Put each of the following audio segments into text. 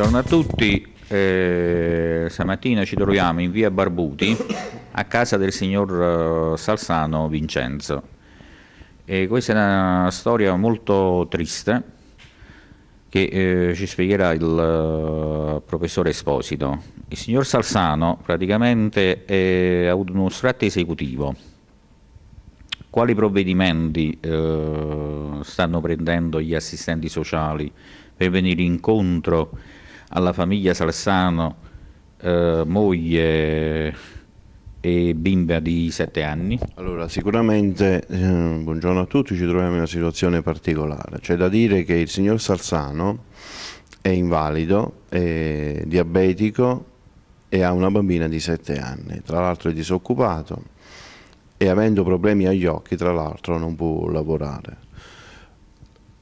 Buongiorno a tutti, eh, stamattina ci troviamo in via Barbuti a casa del signor eh, Salsano Vincenzo. E questa è una storia molto triste che eh, ci spiegherà il eh, professore Esposito. Il signor Salsano praticamente eh, ha avuto uno sfratto esecutivo. Quali provvedimenti eh, stanno prendendo gli assistenti sociali per venire incontro alla famiglia Salsano, eh, moglie e bimba di 7 anni? Allora sicuramente, eh, buongiorno a tutti, ci troviamo in una situazione particolare, c'è da dire che il signor Salsano è invalido, è diabetico e ha una bambina di 7 anni, tra l'altro è disoccupato e avendo problemi agli occhi tra l'altro non può lavorare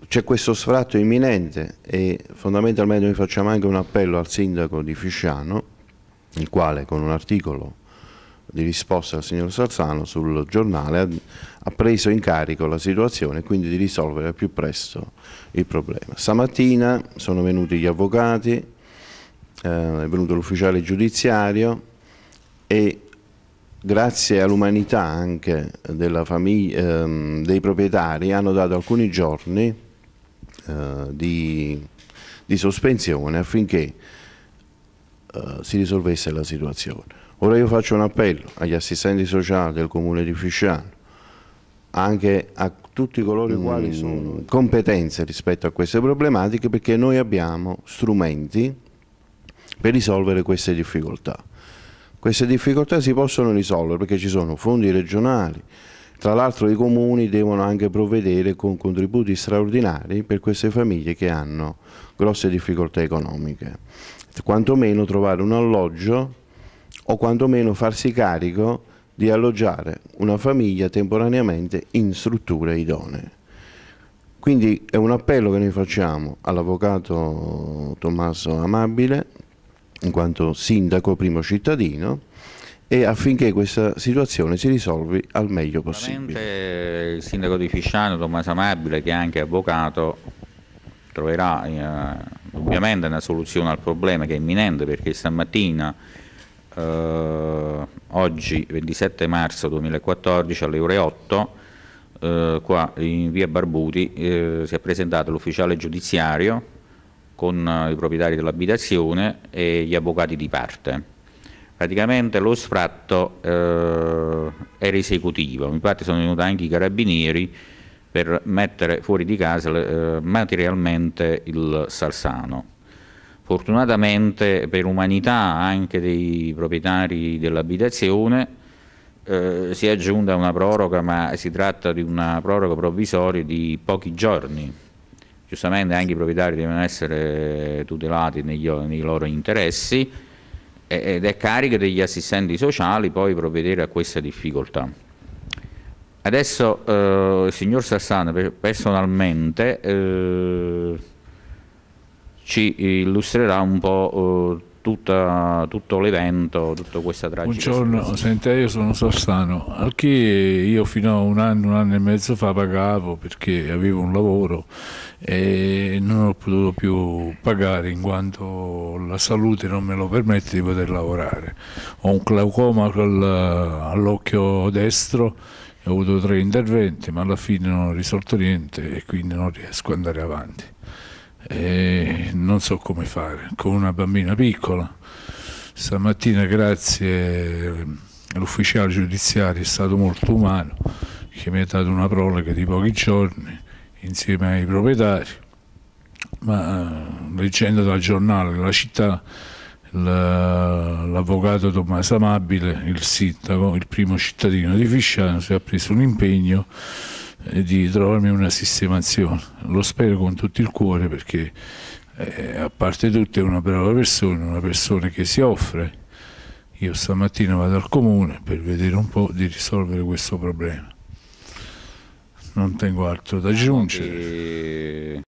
c'è questo sfratto imminente e fondamentalmente noi facciamo anche un appello al sindaco di Fisciano, il quale con un articolo di risposta al signor Salzano sul giornale ha, preso in carico la situazione e quindi di risolvere al più presto il problema. Stamattina sono venuti gli avvocati, eh, è venuto l'ufficiale giudiziario e grazie all'umanità anche famiglia, ehm, dei proprietari hanno dato alcuni giorni eh, di, di, sospensione affinché eh, si risolvesse la situazione. Ora io faccio un appello agli assistenti sociali del comune di Fisciano, anche a tutti coloro i quali mm. sono competenze rispetto a queste problematiche perché noi abbiamo strumenti per risolvere queste difficoltà. Queste difficoltà si possono risolvere perché ci sono fondi regionali, tra l'altro i comuni devono anche provvedere con contributi straordinari per queste famiglie che hanno grosse difficoltà economiche, quantomeno trovare un alloggio o quantomeno farsi carico di alloggiare una famiglia temporaneamente in strutture idonee. Quindi è un appello che noi facciamo all'avvocato Tommaso Amabile, in quanto sindaco primo cittadino, e affinché questa situazione si risolvi al meglio possibile. Il sindaco di Fisciano, Tommaso Amabile, che è anche avvocato, troverà eh, ovviamente una soluzione al problema che è imminente perché stamattina, eh, oggi 27 marzo 2014 alle ore 8, eh, qua in via Barbuti eh, si è presentato l'ufficiale giudiziario con eh, i proprietari dell'abitazione e gli avvocati di parte praticamente lo sfratto eh, era esecutivo, infatti sono venuti anche i carabinieri per mettere fuori di casa eh, materialmente il salsano. Fortunatamente per umanità anche dei proprietari dell'abitazione eh, si è aggiunta una proroga, ma si tratta di una proroga provvisoria di pochi giorni. Giustamente anche i proprietari devono essere tutelati negli, nei loro interessi, ed è carica degli assistenti sociali poi provvedere a questa difficoltà. Adesso, eh, signor Sassana, personalmente eh, ci illustrerà un po' eh, tutta, tutto l'evento, tutta questa tragedia. Buongiorno, giorno, senta, io sono Sassano, al che io fino a un anno, un anno e mezzo fa pagavo perché avevo un lavoro e non ho potuto più pagare in quanto la salute non me lo permette di poter lavorare. Ho un glaucoma all'occhio destro ho avuto tre interventi ma alla fine non ho risolto niente e quindi non riesco ad andare avanti e non so come fare con una bambina piccola. Stamattina grazie all'ufficiale giudiziario è stato molto umano che mi ha dato una proroga di pochi giorni insieme ai proprietari, ma leggendo dal giornale la città l'avvocato Tommaso Amabile, il sindaco, il primo cittadino di Fisciano, si è preso un impegno eh, di trovarmi una sistemazione. Lo spero con tutto il cuore perché eh, a parte tutto è una brava persona, una persona che si offre. Io stamattina vado al comune per vedere un po' di risolvere questo problema. Non tengo altro da aggiungere.